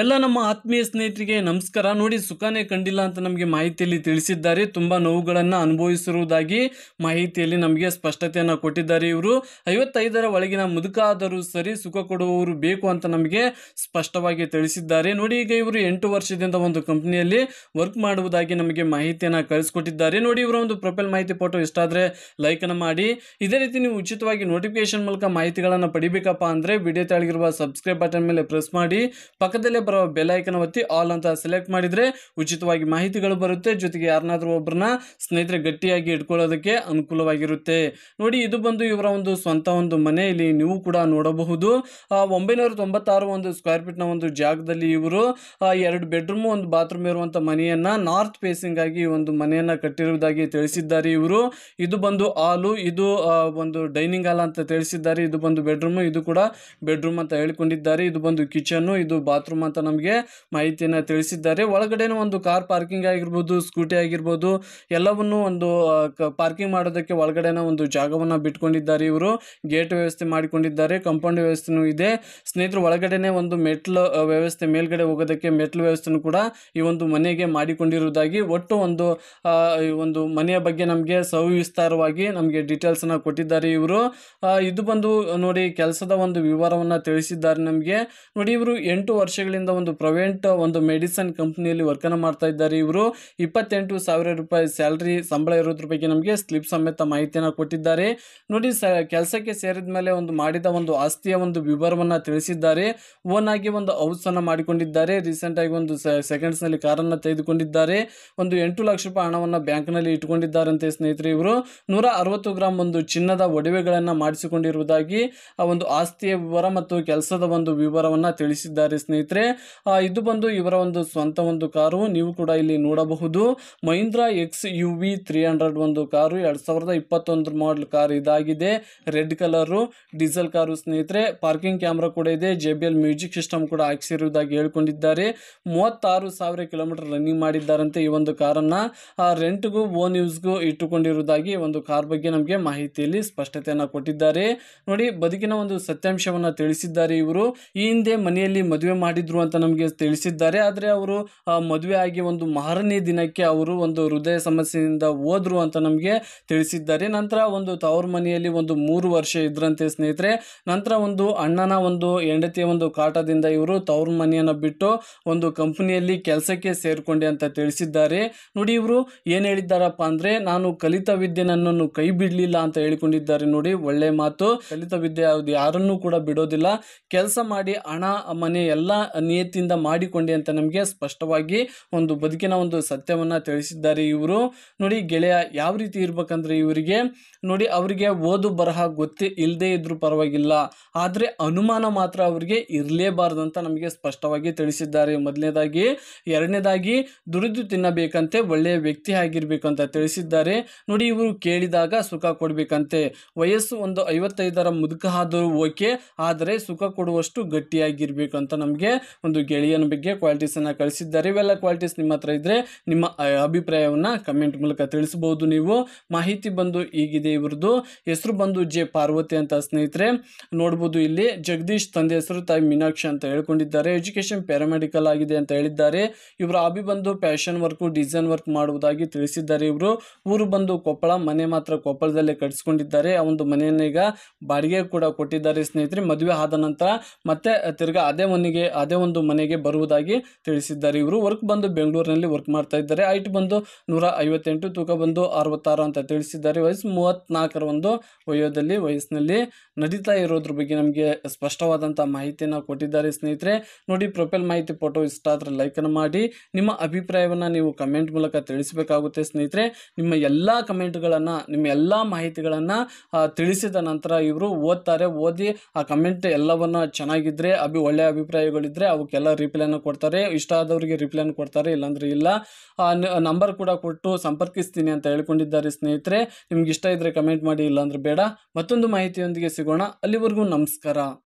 ಎಲ್ಲ ನಮ್ಮ ಆತ್ಮೀಯ ಸ್ನೇಹಿತರಿಗೆ ನಮಸ್ಕಾರ ನೋಡಿ ಸುಖನೇ ಕಂಡಿಲ್ಲ ಅಂತ ನಮಗೆ ಮಾಹಿತಿಯಲ್ಲಿ ತಿಳಿಸಿದ್ದಾರೆ ತುಂಬ ನೋವುಗಳನ್ನು ಅನುಭವಿಸಿರುವುದಾಗಿ ಮಾಹಿತಿಯಲ್ಲಿ ನಮಗೆ ಸ್ಪಷ್ಟತೆಯನ್ನು ಕೊಟ್ಟಿದ್ದಾರೆ ಇವರು ಐವತ್ತೈದರ ಒಳಗಿನ ಮುದುಕ ಆದರೂ ಸರಿ ಸುಖ ಕೊಡುವವರು ಬೇಕು ಅಂತ ನಮಗೆ ಸ್ಪಷ್ಟವಾಗಿ ತಿಳಿಸಿದ್ದಾರೆ ನೋಡಿ ಈಗ ಇವರು ಎಂಟು ವರ್ಷದಿಂದ ಒಂದು ಕಂಪ್ನಿಯಲ್ಲಿ ವರ್ಕ್ ಮಾಡುವುದಾಗಿ ನಮಗೆ ಮಾಹಿತಿಯನ್ನು ಕಳಿಸ್ಕೊಟ್ಟಿದ್ದಾರೆ ನೋಡಿ ಇವರ ಒಂದು ಪ್ರೊಫೈಲ್ ಮಾಹಿತಿ ಫೋಟೋ ಇಷ್ಟಾದರೆ ಲೈಕನ್ನು ಮಾಡಿ ಇದೇ ರೀತಿ ನೀವು ಉಚಿತವಾಗಿ ನೋಟಿಫಿಕೇಶನ್ ಮೂಲಕ ಮಾಹಿತಿಗಳನ್ನು ಪಡಿಬೇಕಪ್ಪ ಅಂದರೆ ವಿಡಿಯೋ ತೆಳಗಿರುವ ಸಬ್ಸ್ಕ್ರೈಬ್ ಬಟನ್ ಮೇಲೆ ಪ್ರೆಸ್ ಮಾಡಿ ಪಕ್ಕದಲ್ಲಿ ಪಕ್ಕದಲ್ಲೇ ಬರೋ ಬೆಲೈಕನ್ ಒತ್ತಿ ಆಲ್ ಅಂತ ಸೆಲೆಕ್ಟ್ ಮಾಡಿದ್ರೆ ಉಚಿತವಾಗಿ ಮಾಹಿತಿಗಳು ಬರುತ್ತೆ ಜೊತೆಗೆ ಯಾರನ್ನಾದರೂ ಒಬ್ಬರನ್ನ ಸ್ನೇಹಿತರೆ ಗಟ್ಟಿಯಾಗಿ ಇಟ್ಕೊಳ್ಳೋದಕ್ಕೆ ಅನುಕೂಲವಾಗಿರುತ್ತೆ ನೋಡಿ ಇದು ಬಂದು ಇವರ ಒಂದು ಸ್ವಂತ ಒಂದು ಮನೆ ಇಲ್ಲಿ ನೀವು ಕೂಡ ನೋಡಬಹುದು ಒಂಬೈನೂರ ತೊಂಬತ್ತಾರು ಒಂದು ಸ್ಕ್ವೇರ್ ಫೀಟ್ನ ಒಂದು ಜಾಗದಲ್ಲಿ ಇವರು ಎರಡು ಬೆಡ್ರೂಮ್ ಒಂದು ಬಾತ್ರೂಮ್ ಇರುವಂತಹ ಮನೆಯನ್ನ ನಾರ್ತ್ ಫೇಸಿಂಗ್ ಆಗಿ ಒಂದು ಮನೆಯನ್ನ ಕಟ್ಟಿರುವುದಾಗಿ ತಿಳಿಸಿದ್ದಾರೆ ಇವರು ಇದು ಬಂದು ಹಾಲು ಇದು ಒಂದು ಡೈನಿಂಗ್ ಹಾಲ್ ಅಂತ ತಿಳಿಸಿದ್ದಾರೆ ಇದು ಬಂದು ಬೆಡ್ರೂಮ್ ಇದು ಕೂಡ ಬೆಡ್ರೂಮ್ ಅಂತ ಹೇಳಿಕೊಂಡಿದ್ದಾರೆ ಇದು ಬಂದು ಕಿಚನ್ ಇದು ಬಾತ್ರೂಮ್ ಅಂತ ನಮಗೆ ಮಾಹಿತಿಯನ್ನು ತಿಳಿಸಿದ್ದಾರೆ ಒಳಗಡೆ ಒಂದು ಕಾರ್ ಪಾರ್ಕಿಂಗ್ ಆಗಿರ್ಬೋದು ಸ್ಕೂಟಿ ಆಗಿರ್ಬೋದು ಎಲ್ಲವನ್ನು ಒಂದು ಪಾರ್ಕಿಂಗ್ ಮಾಡೋದಕ್ಕೆ ಒಳಗಡೆನ ಒಂದು ಜಾಗವನ್ನು ಬಿಟ್ಕೊಂಡಿದ್ದಾರೆ ಇವರು ಗೇಟ್ ವ್ಯವಸ್ಥೆ ಮಾಡಿಕೊಂಡಿದ್ದಾರೆ ಕಂಪೌಂಡ್ ವ್ಯವಸ್ಥೆನೂ ಇದೆ ಸ್ನೇಹಿತರು ಒಳಗಡೆನೆ ಒಂದು ಮೆಟ್ಲು ವ್ಯವಸ್ಥೆ ಮೇಲ್ಗಡೆ ಹೋಗೋದಕ್ಕೆ ಮೆಟ್ಲು ವ್ಯವಸ್ಥೆನೂ ಕೂಡ ಈ ಒಂದು ಮನೆಗೆ ಮಾಡಿಕೊಂಡಿರುವುದಾಗಿ ಒಟ್ಟು ಒಂದು ಒಂದು ಮನೆಯ ಬಗ್ಗೆ ನಮಗೆ ಸವಿಸ್ತಾರವಾಗಿ ನಮಗೆ ಡೀಟೇಲ್ಸನ್ನು ಕೊಟ್ಟಿದ್ದಾರೆ ಇವರು ಇದು ಬಂದು ನೋಡಿ ಕೆಲಸದ ಒಂದು ವಿವರವನ್ನು ತಿಳಿಸಿದ್ದಾರೆ ನಮಗೆ ನೋಡಿ ಇವರು ಎಂಟು ವರ್ಷಗಳ ವರ್ಷಗಳಿಂದ ಒಂದು ಪ್ರೊವೆಂಟ್ ಒಂದು ಮೆಡಿಸನ್ ಕಂಪ್ನಿಯಲ್ಲಿ ವರ್ಕನ್ನು ಮಾಡ್ತಾ ಇದ್ದಾರೆ ಇವರು ಇಪ್ಪತ್ತೆಂಟು ಸಾವಿರ ರೂಪಾಯಿ ಸ್ಯಾಲರಿ ಸಂಬಳ ಇರೋದ್ರ ಬಗ್ಗೆ ನಮಗೆ ಸ್ಲಿಪ್ ಸಮೇತ ಮಾಹಿತಿಯನ್ನು ಕೊಟ್ಟಿದ್ದಾರೆ ನೋಡಿ ಕೆಲಸಕ್ಕೆ ಸೇರಿದ ಮೇಲೆ ಒಂದು ಮಾಡಿದ ಒಂದು ಆಸ್ತಿಯ ಒಂದು ವಿವರವನ್ನು ತಿಳಿಸಿದ್ದಾರೆ ಓನ್ ಆಗಿ ಒಂದು ಅನ್ನು ಮಾಡಿಕೊಂಡಿದ್ದಾರೆ ರೀಸೆಂಟ್ ಆಗಿ ಒಂದು ಸೆಕೆಂಡ್ಸ್ ನಲ್ಲಿ ಕಾರನ್ನು ತೆಗೆದುಕೊಂಡಿದ್ದಾರೆ ಒಂದು ಎಂಟು ಲಕ್ಷ ರೂಪಾಯಿ ಹಣವನ್ನು ಬ್ಯಾಂಕ್ ನಲ್ಲಿ ಇಟ್ಟುಕೊಂಡಿದ್ದಾರೆ ಸ್ನೇಹಿತರೆ ಇವರು ನೂರ ಅರವತ್ತು ಗ್ರಾಮ್ ಒಂದು ಚಿನ್ನದ ಒಡವೆಗಳನ್ನು ಮಾಡಿಸಿಕೊಂಡಿರುವುದಾಗಿ ಆ ಒಂದು ಆಸ್ತಿಯ ವಿವರ ಮತ್ತು ಕೆಲಸದ ಒಂದು ವಿವರವನ್ನು ತಿಳಿಸಿದ್ದಾರೆ ಸ್ನೇಹಿತರೆ ಇದು ಬಂದು ಇವರ ಒಂದು ಸ್ವಂತ ಒಂದು ಕಾರು ನೀವು ಕೂಡ ಇಲ್ಲಿ ನೋಡಬಹುದು Mahindra X U V three hundred ಒಂದು ಕಾರು ಎರಡು ಸಾವಿರದ ಇಪ್ಪತ್ತೊಂದು ಮಾಡಲ್ ಕಾರ್ ಇದಾಗಿದೆ ರೆಡ್ ಕಲರು ಡೀಸೆಲ್ ಕಾರು ಸ್ನೇಹಿತರೆ ಪಾರ್ಕಿಂಗ್ ಕ್ಯಾಮ್ರಾ ಕೂಡ ಇದೆ ಜೆ ಮ್ಯೂಸಿಕ್ ಸಿಸ್ಟಮ್ ಕೂಡ ಹಾಕಿಸಿರುವುದಾಗಿ ಹೇಳ್ಕೊಂಡಿದ್ದಾರೆ ಮೂವತ್ತಾರು ಸಾವಿರ ಕಿಲೋಮೀಟರ್ ರನ್ನಿಂಗ್ ಮಾಡಿದ್ದಾರಂತೆ ಈ ಒಂದು ಕಾರನ್ನ ರೆಂಟ್ಗೂ ಓನ್ ಯೂಸ್ಗೂ ಇಟ್ಟುಕೊಂಡಿರುವುದಾಗಿ ಒಂದು ಕಾರ್ ಬಗ್ಗೆ ನಮಗೆ ಮಾಹಿತಿಯಲ್ಲಿ ಸ್ಪಷ್ಟತೆಯನ್ನು ಕೊಟ್ಟಿದ್ದಾರೆ ನೋಡಿ ಬದುಕಿನ ಒಂದು ಸತ್ಯಾಂಶವನ್ನು ತಿಳಿಸಿದ್ದಾರೆ ಇವರು ಈ ಹಿಂದೆ ಮನೆಯಲ್ಲಿ ಮದುವೆ ಮಾಡಿ ಇದ್ರು ಅಂತ ನಮಗೆ ತಿಳಿಸಿದ್ದಾರೆ ಆದರೆ ಅವರು ಮದುವೆ ಆಗಿ ಒಂದು ಮಾರನೇ ದಿನಕ್ಕೆ ಅವರು ಒಂದು ಹೃದಯ ಸಮಸ್ಯೆಯಿಂದ ಹೋದ್ರು ಅಂತ ನಮಗೆ ತಿಳಿಸಿದ್ದಾರೆ ನಂತರ ಒಂದು ತವರು ಮನೆಯಲ್ಲಿ ಒಂದು ಮೂರು ವರ್ಷ ಇದ್ರಂತೆ ಸ್ನೇಹಿತರೆ ನಂತರ ಒಂದು ಅಣ್ಣನ ಒಂದು ಹೆಂಡತಿಯ ಒಂದು ಕಾಟದಿಂದ ಇವರು ತವ್ರ ಮನೆಯನ್ನು ಬಿಟ್ಟು ಒಂದು ಕಂಪನಿಯಲ್ಲಿ ಕೆಲಸಕ್ಕೆ ಸೇರಿಕೊಂಡೆ ಅಂತ ತಿಳಿಸಿದ್ದಾರೆ ನೋಡಿ ಇವರು ಏನು ಹೇಳಿದ್ದಾರಪ್ಪ ಅಂದರೆ ನಾನು ಕಲಿತ ವಿದ್ಯೆ ನನ್ನನ್ನು ಕೈ ಬಿಡಲಿಲ್ಲ ಅಂತ ಹೇಳಿಕೊಂಡಿದ್ದಾರೆ ನೋಡಿ ಒಳ್ಳೆ ಮಾತು ಕಲಿತ ವಿದ್ಯೆ ಅದು ಯಾರನ್ನೂ ಕೂಡ ಬಿಡೋದಿಲ್ಲ ಕೆಲಸ ಮಾಡಿ ಹಣ ಮನೆ ಎಲ್ಲ ನಿಯತ್ತಿಂದ ಮಾಡಿಕೊಂಡೆ ಅಂತ ನಮಗೆ ಸ್ಪಷ್ಟವಾಗಿ ಒಂದು ಬದುಕಿನ ಒಂದು ಸತ್ಯವನ್ನು ತಿಳಿಸಿದ್ದಾರೆ ಇವರು ನೋಡಿ ಗೆಳೆಯ ಯಾವ ರೀತಿ ಇರಬೇಕಂದ್ರೆ ಇವರಿಗೆ ನೋಡಿ ಅವರಿಗೆ ಓದು ಬರಹ ಗೊತ್ತೇ ಇಲ್ಲದೆ ಇದ್ರೂ ಪರವಾಗಿಲ್ಲ ಆದರೆ ಅನುಮಾನ ಮಾತ್ರ ಅವರಿಗೆ ಇರಲೇಬಾರ್ದು ಅಂತ ನಮಗೆ ಸ್ಪಷ್ಟವಾಗಿ ತಿಳಿಸಿದ್ದಾರೆ ಮೊದಲನೇದಾಗಿ ಎರಡನೇದಾಗಿ ದುಡಿದು ತಿನ್ನಬೇಕಂತೆ ಒಳ್ಳೆಯ ವ್ಯಕ್ತಿ ಅಂತ ತಿಳಿಸಿದ್ದಾರೆ ನೋಡಿ ಇವರು ಕೇಳಿದಾಗ ಸುಖ ಕೊಡಬೇಕಂತೆ ವಯಸ್ಸು ಒಂದು ಐವತ್ತೈದರ ಮುದುಕ ಆದರೂ ಓಕೆ ಆದರೆ ಸುಖ ಕೊಡುವಷ್ಟು ಗಟ್ಟಿಯಾಗಿರಬೇಕು ಅಂತ ನಮಗೆ ಒಂದು ಗೆಳೆಯನ ಬಗ್ಗೆ ಕ್ವಾಲಿಟೀಸನ್ನು ಕಳಿಸಿದ್ದಾರೆ ಇವೆಲ್ಲ ಕ್ವಾಲಿಟೀಸ್ ನಿಮ್ಮ ಹತ್ರ ಇದ್ದರೆ ನಿಮ್ಮ ಅಭಿಪ್ರಾಯವನ್ನು ಕಮೆಂಟ್ ಮೂಲಕ ತಿಳಿಸ್ಬೋದು ನೀವು ಮಾಹಿತಿ ಬಂದು ಈಗಿದೆ ಇವ್ರದ್ದು ಹೆಸರು ಬಂದು ಜೆ ಪಾರ್ವತಿ ಅಂತ ಸ್ನೇಹಿತರೆ ನೋಡ್ಬೋದು ಇಲ್ಲಿ ಜಗದೀಶ್ ತಂದೆ ಹೆಸರು ತಾಯಿ ಮೀನಾಕ್ಷಿ ಅಂತ ಹೇಳ್ಕೊಂಡಿದ್ದಾರೆ ಎಜುಕೇಶನ್ ಪ್ಯಾರಾಮೆಡಿಕಲ್ ಆಗಿದೆ ಅಂತ ಹೇಳಿದ್ದಾರೆ ಇವರು ಅಭಿ ಬಂದು ಫ್ಯಾಷನ್ ವರ್ಕು ಡಿಸೈನ್ ವರ್ಕ್ ಮಾಡುವುದಾಗಿ ತಿಳಿಸಿದ್ದಾರೆ ಇವರು ಊರು ಬಂದು ಕೊಪ್ಪಳ ಮನೆ ಮಾತ್ರ ಕೊಪ್ಪಳದಲ್ಲೇ ಕಟ್ಸ್ಕೊಂಡಿದ್ದಾರೆ ಆ ಒಂದು ಮನೆಯನ್ನ ಈಗ ಬಾಡಿಗೆ ಕೂಡ ಕೊಟ್ಟಿದ್ದಾರೆ ಸ್ನೇಹಿತರೆ ಮದುವೆ ಆದ ನಂತರ ಮತ್ತೆ ತಿರ್ಗಾ ಅದೇ ಮನೆಗೆ ಅದೇ ಯಾವುದೇ ಒಂದು ಮನೆಗೆ ಬರುವುದಾಗಿ ತಿಳಿಸಿದ್ದಾರೆ ಇವರು ವರ್ಕ್ ಬಂದು ಬೆಂಗಳೂರಿನಲ್ಲಿ ವರ್ಕ್ ಮಾಡ್ತಾ ಇದ್ದಾರೆ ಐಟ್ ಬಂದು ನೂರ ಐವತ್ತೆಂಟು ತೂಕ ಬಂದು ಅರವತ್ತಾರು ಅಂತ ತಿಳಿಸಿದ್ದಾರೆ ವಯಸ್ಸು ಮೂವತ್ತ್ನಾಲ್ಕರ ಒಂದು ವಯೋದಲ್ಲಿ ವಯಸ್ಸಿನಲ್ಲಿ ನಡೀತಾ ಇರೋದ್ರ ಬಗ್ಗೆ ನಮಗೆ ಸ್ಪಷ್ಟವಾದಂಥ ಮಾಹಿತಿಯನ್ನು ಕೊಟ್ಟಿದ್ದಾರೆ ಸ್ನೇಹಿತರೆ ನೋಡಿ ಪ್ರೊಫೈಲ್ ಮಾಹಿತಿ ಫೋಟೋ ಇಷ್ಟ ಆದರೆ ಲೈಕನ್ನು ಮಾಡಿ ನಿಮ್ಮ ಅಭಿಪ್ರಾಯವನ್ನು ನೀವು ಕಮೆಂಟ್ ಮೂಲಕ ತಿಳಿಸಬೇಕಾಗುತ್ತೆ ಸ್ನೇಹಿತರೆ ನಿಮ್ಮ ಎಲ್ಲ ಕಮೆಂಟ್ಗಳನ್ನು ನಿಮ್ಮ ಎಲ್ಲ ಮಾಹಿತಿಗಳನ್ನು ತಿಳಿಸಿದ ನಂತರ ಇವರು ಓದ್ತಾರೆ ಓದಿ ಆ ಕಮೆಂಟ್ ಎಲ್ಲವನ್ನು ಚೆನ್ನಾಗಿದ್ದರೆ ಅಭಿ ಒಳ್ಳೆಯ ಅಭಿಪ್ರಾಯಗಳಿದ್ದರೆ ಇದ್ದರೆ ಅವಕ್ಕೆಲ್ಲ ರಿಪ್ಲೈನ ಕೊಡ್ತಾರೆ ಇಷ್ಟ ಆದವರಿಗೆ ರಿಪ್ಲೈನ ಕೊಡ್ತಾರೆ ಇಲ್ಲಾಂದ್ರೆ ಇಲ್ಲ ನಂಬರ್ ಕೂಡ ಕೊಟ್ಟು ಸಂಪರ್ಕಿಸ್ತೀನಿ ಅಂತ ಹೇಳ್ಕೊಂಡಿದ್ದಾರೆ ಸ್ನೇಹಿತರೆ ನಿಮ್ಗೆ ಇಷ್ಟ ಇದ್ರೆ ಕಮೆಂಟ್ ಮಾಡಿ ಇಲ್ಲಾಂದ್ರೆ ಬೇಡ ಮತ್ತೊಂದು ಮಾಹಿತಿಯೊಂದಿಗೆ ಸಿಗೋಣ ಅಲ್ಲಿವರೆಗೂ ನಮಸ್ಕಾರ